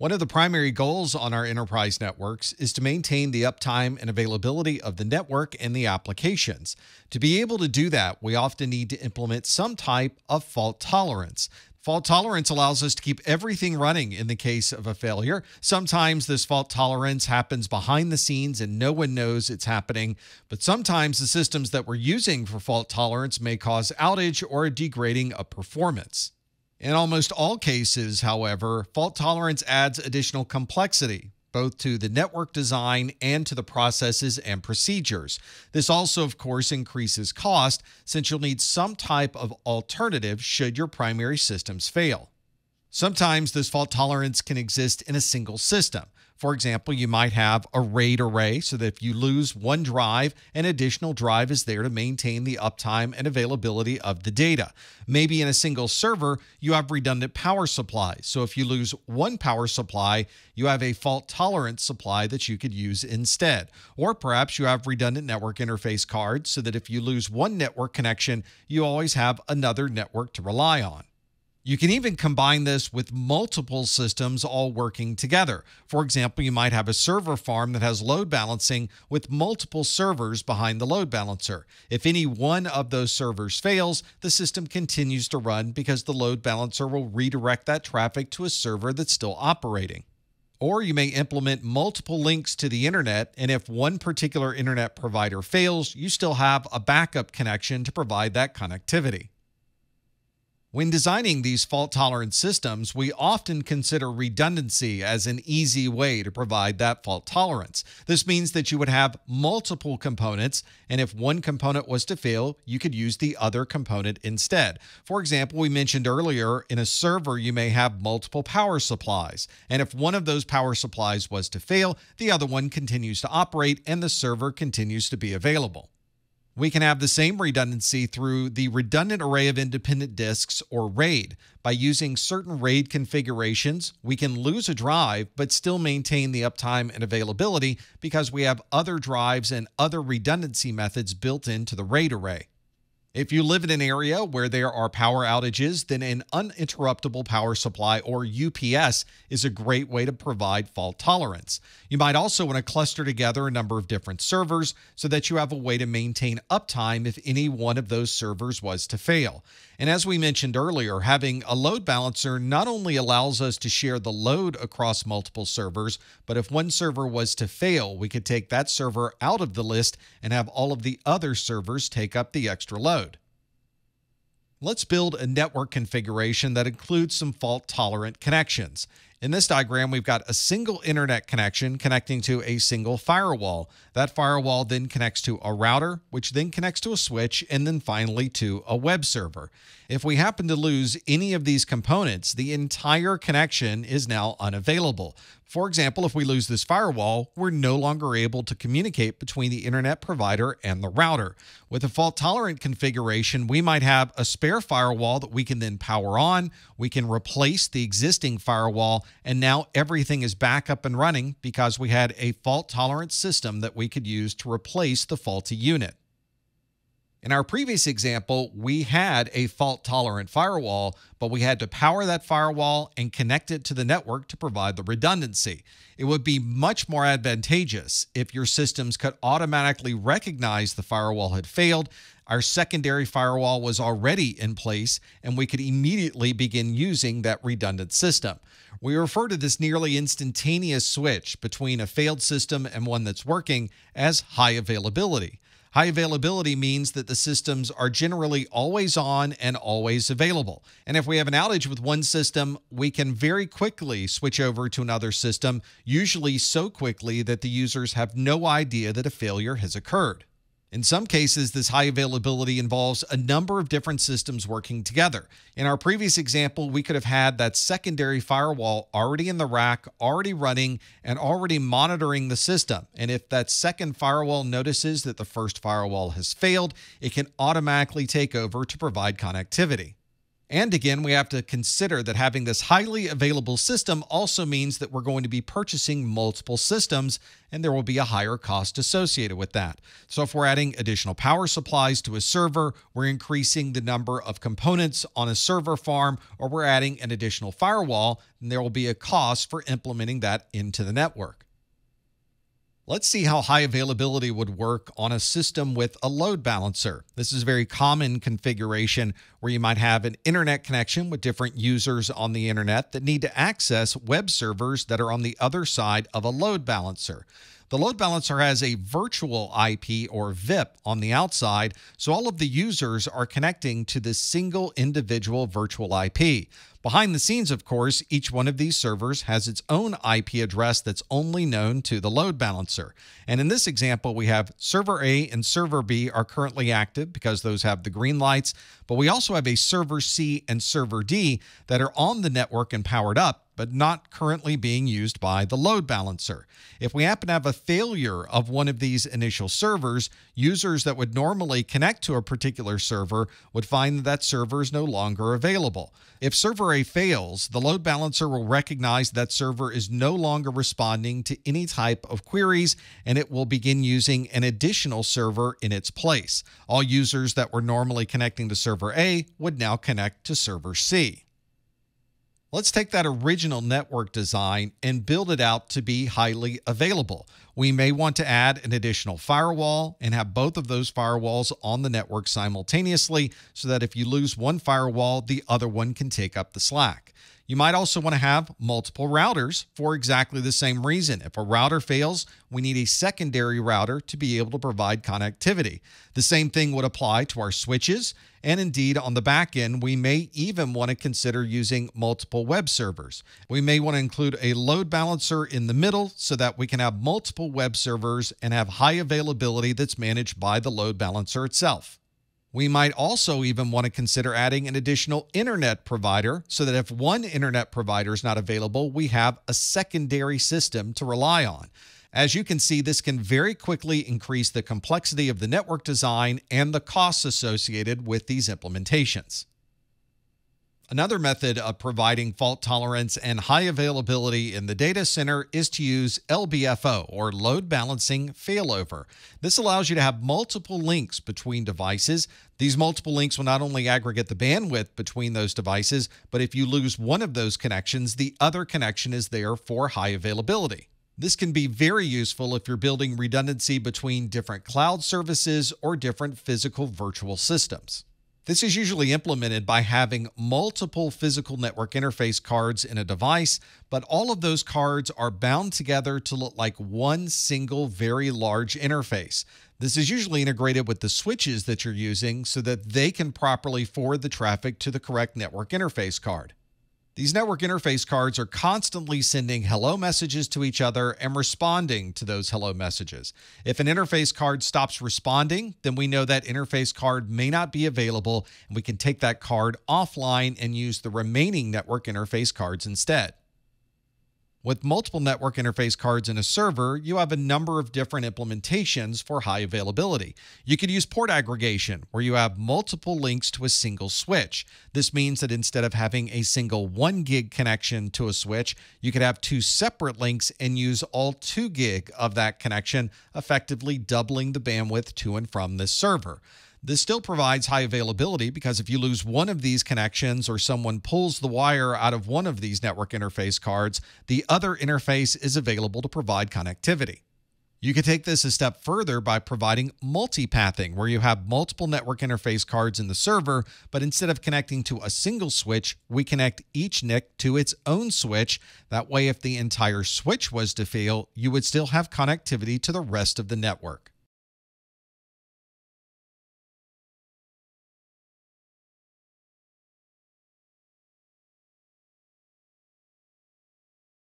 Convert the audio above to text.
One of the primary goals on our enterprise networks is to maintain the uptime and availability of the network and the applications. To be able to do that, we often need to implement some type of fault tolerance. Fault tolerance allows us to keep everything running in the case of a failure. Sometimes this fault tolerance happens behind the scenes and no one knows it's happening, but sometimes the systems that we're using for fault tolerance may cause outage or a degrading of performance. In almost all cases, however, fault tolerance adds additional complexity, both to the network design and to the processes and procedures. This also, of course, increases cost since you'll need some type of alternative should your primary systems fail. Sometimes this fault tolerance can exist in a single system. For example, you might have a RAID array so that if you lose one drive, an additional drive is there to maintain the uptime and availability of the data. Maybe in a single server, you have redundant power supplies. So if you lose one power supply, you have a fault tolerance supply that you could use instead. Or perhaps you have redundant network interface cards so that if you lose one network connection, you always have another network to rely on. You can even combine this with multiple systems all working together. For example, you might have a server farm that has load balancing with multiple servers behind the load balancer. If any one of those servers fails, the system continues to run because the load balancer will redirect that traffic to a server that's still operating. Or you may implement multiple links to the internet, and if one particular internet provider fails, you still have a backup connection to provide that connectivity. When designing these fault tolerant systems, we often consider redundancy as an easy way to provide that fault tolerance. This means that you would have multiple components, and if one component was to fail, you could use the other component instead. For example, we mentioned earlier in a server, you may have multiple power supplies, and if one of those power supplies was to fail, the other one continues to operate and the server continues to be available. We can have the same redundancy through the redundant array of independent disks or RAID. By using certain RAID configurations, we can lose a drive but still maintain the uptime and availability because we have other drives and other redundancy methods built into the RAID array. If you live in an area where there are power outages, then an uninterruptible power supply or UPS is a great way to provide fault tolerance. You might also want to cluster together a number of different servers so that you have a way to maintain uptime if any one of those servers was to fail. And as we mentioned earlier, having a load balancer not only allows us to share the load across multiple servers, but if one server was to fail, we could take that server out of the list and have all of the other servers take up the extra load. Let's build a network configuration that includes some fault tolerant connections. In this diagram, we've got a single internet connection connecting to a single firewall. That firewall then connects to a router, which then connects to a switch, and then finally to a web server. If we happen to lose any of these components, the entire connection is now unavailable. For example, if we lose this firewall, we're no longer able to communicate between the internet provider and the router. With a fault tolerant configuration, we might have a spare firewall that we can then power on. We can replace the existing firewall and now everything is back up and running because we had a fault tolerant system that we could use to replace the faulty unit. In our previous example, we had a fault tolerant firewall, but we had to power that firewall and connect it to the network to provide the redundancy. It would be much more advantageous if your systems could automatically recognize the firewall had failed. Our secondary firewall was already in place, and we could immediately begin using that redundant system. We refer to this nearly instantaneous switch between a failed system and one that's working as high availability. High availability means that the systems are generally always on and always available. And if we have an outage with one system, we can very quickly switch over to another system, usually so quickly that the users have no idea that a failure has occurred. In some cases, this high availability involves a number of different systems working together. In our previous example, we could have had that secondary firewall already in the rack, already running, and already monitoring the system. And if that second firewall notices that the first firewall has failed, it can automatically take over to provide connectivity. And again, we have to consider that having this highly available system also means that we're going to be purchasing multiple systems, and there will be a higher cost associated with that. So, if we're adding additional power supplies to a server, we're increasing the number of components on a server farm, or we're adding an additional firewall, and there will be a cost for implementing that into the network. Let's see how high availability would work on a system with a load balancer. This is a very common configuration where you might have an internet connection with different users on the internet that need to access web servers that are on the other side of a load balancer. The load balancer has a virtual IP or VIP on the outside, so all of the users are connecting to this single individual virtual IP. Behind the scenes, of course, each one of these servers has its own IP address that's only known to the load balancer. And in this example, we have server A and server B are currently active because those have the green lights, but we also have a server C and server D that are on the network and powered up but not currently being used by the load balancer. If we happen to have a failure of one of these initial servers, users that would normally connect to a particular server would find that that server is no longer available. If server A fails, the load balancer will recognize that server is no longer responding to any type of queries and it will begin using an additional server in its place. All users that were normally connecting to server A would now connect to server C. Let's take that original network design and build it out to be highly available. We may want to add an additional firewall and have both of those firewalls on the network simultaneously so that if you lose one firewall, the other one can take up the slack. You might also want to have multiple routers for exactly the same reason. If a router fails, we need a secondary router to be able to provide connectivity. The same thing would apply to our switches. And indeed, on the back end, we may even want to consider using multiple web servers. We may want to include a load balancer in the middle so that we can have multiple web servers and have high availability that's managed by the load balancer itself. We might also even want to consider adding an additional internet provider so that if one internet provider is not available, we have a secondary system to rely on. As you can see, this can very quickly increase the complexity of the network design and the costs associated with these implementations. Another method of providing fault tolerance and high availability in the data center is to use LBFO or load balancing failover. This allows you to have multiple links between devices. These multiple links will not only aggregate the bandwidth between those devices, but if you lose one of those connections, the other connection is there for high availability. This can be very useful if you're building redundancy between different cloud services or different physical virtual systems. This is usually implemented by having multiple physical network interface cards in a device, but all of those cards are bound together to look like one single very large interface. This is usually integrated with the switches that you're using so that they can properly forward the traffic to the correct network interface card. These network interface cards are constantly sending hello messages to each other and responding to those hello messages. If an interface card stops responding, then we know that interface card may not be available and we can take that card offline and use the remaining network interface cards instead. With multiple network interface cards in a server, you have a number of different implementations for high availability. You could use port aggregation, where you have multiple links to a single switch. This means that instead of having a single 1 gig connection to a switch, you could have two separate links and use all 2 gig of that connection, effectively doubling the bandwidth to and from this server. This still provides high availability because if you lose one of these connections or someone pulls the wire out of one of these network interface cards, the other interface is available to provide connectivity. You could take this a step further by providing multipathing, where you have multiple network interface cards in the server, but instead of connecting to a single switch, we connect each NIC to its own switch. That way, if the entire switch was to fail, you would still have connectivity to the rest of the network.